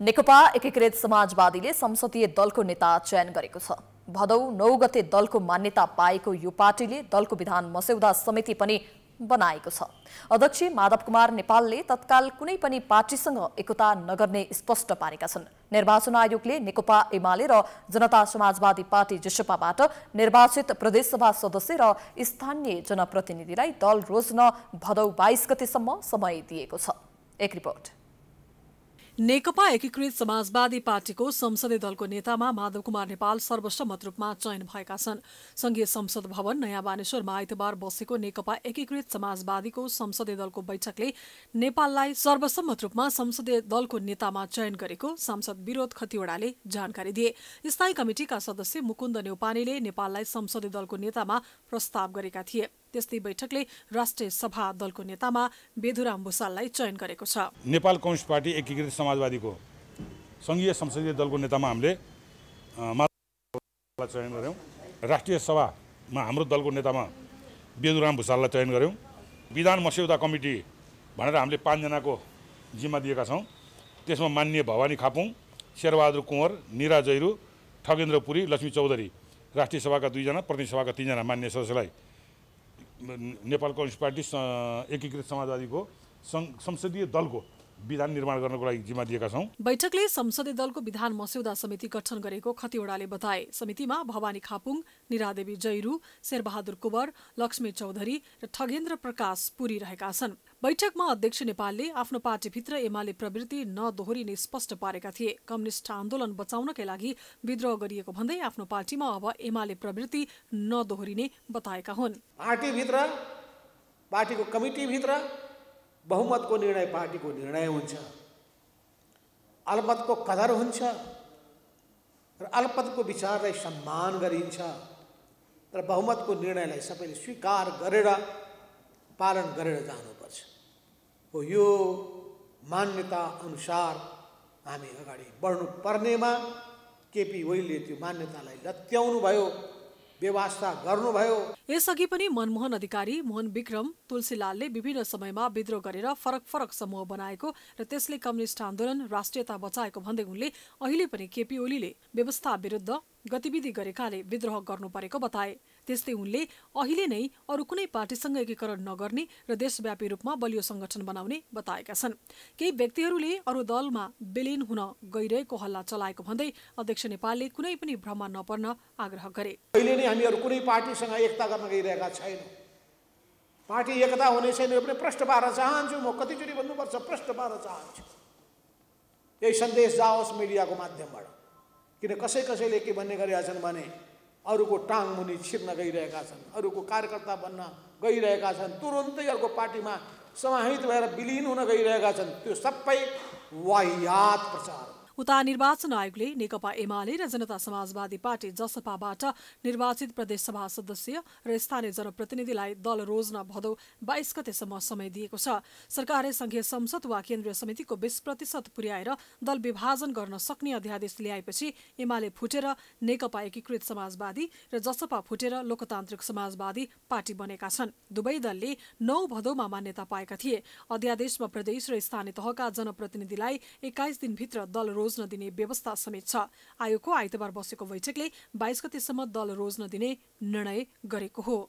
नेकपा एकीकृत समाजवादीले संसदीय दलको नेता चयन गरेको छ भदौ नौ गते दलको मान्यता पाएको यो पार्टीले दलको विधान मस्यौदा समिति पनि बनाएको छ अध्यक्ष माधव कुमार नेपालले तत्काल कुनै पनि पार्टीसँग एकता नगर्ने स्पष्ट पारेका छन् निर्वाचन आयोगले नेकपा एमाले र जनता समाजवादी पार्टी जसपाबाट निर्वाचित प्रदेशसभा सदस्य र स्थानीय जनप्रतिनिधिलाई दल रोज्न भदौ बाइस गतेसम्म समय दिएको छ एक रिपोर्ट नेकपा एकीकृत समाजवादी पार्टीको संसदीय दलको नेतामा माधव कुमार नेपाल सर्वसम्मत रूपमा चयन भएका छन् संघीय संसद भवन नयाँ बानेश्वरमा आइतबार बसेको नेकपा एकीकृत समाजवादीको संसदीय दलको बैठकले नेपाललाई सर्वसम्मत रूपमा संसदीय दलको नेतामा चयन गरेको सांसद विरोध खतिवड़ाले जानकारी दिए स्थायी कमिटिका सदस्य मुकुन्द नेउपानेले नेपाललाई संसदीय दलको नेतामा प्रस्ताव गरेका थिए त्यस्तै बैठकले राष्ट्रिय सभा दलको नेतामा बेधुराम भूषाललाई चयन गरेको छ नेपाल कम्युनिस्ट पार्टी एकीकृत समाजवादीको सङ्घीय संसदीय दलको नेतामा हामीले चयन गऱ्यौँ राष्ट्रिय सभामा हाम्रो दलको नेतामा बेधुराम भूषाललाई चयन गऱ्यौँ विधान मस्यौदा कमिटी भनेर हामीले पाँचजनाको जिम्मा दिएका छौँ त्यसमा मान्य भवानी खापुङ शेरबहादुर कुँवर निरा जैरू ठगेन्द्र पुरी लक्ष्मी चौधरी राष्ट्रिय सभाका दुईजना प्रतिनिधि सभाका तिनजना मान्य सदस्यलाई नेपाल कम्युनिस्ट पार्टी एकीकृत समाजवादीको सङ्घ संसदीय दलको विधान निर्माण गर्नको लागि जिम्मा दिएका छौँ बैठकले संसदीय दलको विधान मस्यौदा समिति गठन गरेको खतिवड़ाले बताए समितिमा भवानी खापुङ निरादेवी जैरू शेरबहादुर कुवर लक्ष्मी चौधरी र ठगेन्द्र प्रकाश पुरी रहेका छन् बैठकमा अध्यक्ष नेपालले आफ्नो पार्टीभित्र एमाले प्रवृत्ति नदोहोरिने स्पष्ट पारेका थिए कम्युनिष्ट आन्दोलन बचाउनकै लागि विद्रोह गरिएको भन्दै आफ्नो पार्टीमा अब एमाले प्रवृत्ति नदोहोरिने बताएका हुन् पार्टीभित्र पार्टीको कमिटीभित्र बहुमतको निर्णय पार्टीको निर्णय हुन्छ अल्पतको कदर हुन्छ र अल्पतको विचारलाई सम्मान गरिन्छ र बहुमतको निर्णयलाई सबैले स्वीकार गरेर पालन गरेर जानुपर्छ हो यो मान्यता अनुसार हामी अगाडि बढ्नु पर्नेमा केपी ओलीले त्यो मान्यतालाई लत्याउनु भयो व्यवस्था गर्नुभयो यसअघि पनि मनमोहन अधिकारी मोहन विक्रम तुलसीलालले विभिन्न समयमा विद्रोह गरेर फरक फरक समूह बनाएको र त्यसले कम्युनिष्ट आन्दोलन राष्ट्रियता बचाएको भन्दै उनले अहिले पनि केपी ओलीले व्यवस्था विरुद्ध गतिविधि गरेकाले विद्रोह गर्नु परेको बताए त्यस्तै उनले अहिले नै अरू कुनै पार्टीसँग एकीकरण नगर्ने र देशव्यापी रूपमा बलियो संगठन बनाउने बताएका छन् केही व्यक्तिहरूले अरू दलमा विलिन हुन गइरहेको हल्ला चलाएको भन्दै अध्यक्ष नेपालले कुनै पनि भ्रम नपर्न आग्रह गरे अहिले नै हामीहरू कुनै पार्टीसँग एकता गर्न गइरहेका छैनौँ पार्टी एकता हुने छैन पनि प्रष्ट पार्न चाहन्छु म कतिचोटि भन्नुपर्छ प्रष्ट पार्न चाहन्छु यही सन्देश जाओस् मिडियाको माध्यमबाट किन कसै कसैले के भन्ने गरिरहेछन् भने अरूको टाङ मुनि छिर्न गइरहेका छन् अरूको कार्यकर्ता बन्न गइरहेका छन् तुरुन्तै अर्को पार्टीमा समाहित भएर विलिन हुन गइरहेका छन् त्यो सबै वाहियात प्रचार हो उता निर्वाचन आयोगले नेकपा एमाले र जनता समाजवादी पार्टी जसपाबाट निर्वाचित प्रदेशसभा सदस्य र स्थानीय जनप्रतिनिधिलाई दल रोज्न भदौ बाइस गतेसम्म समय दिएको छ सरकारले संघीय संसद वा केन्द्रीय समितिको बीस प्रतिशत पुर्याएर दल विभाजन गर्न सक्ने अध्यादेश ल्याएपछि एमाले फुटेर नेकपा एकीकृत समाजवादी र जसपा फुटेर लोकतान्त्रिक समाजवादी पार्टी बनेका छन् दुवै दलले नौ भदौमा मान्यता पाएका थिए अध्यादेशमा प्रदेश र स्थानीय तहका जनप्रतिनिधिलाई एक्काइस दिनभित्र दल रोज्न दिने व्यवस्था समेत छ आयोगको आइतबार बसेको बैठकले बाइस गतिसम्म दल रोज्न दिने निर्णय गरेको हो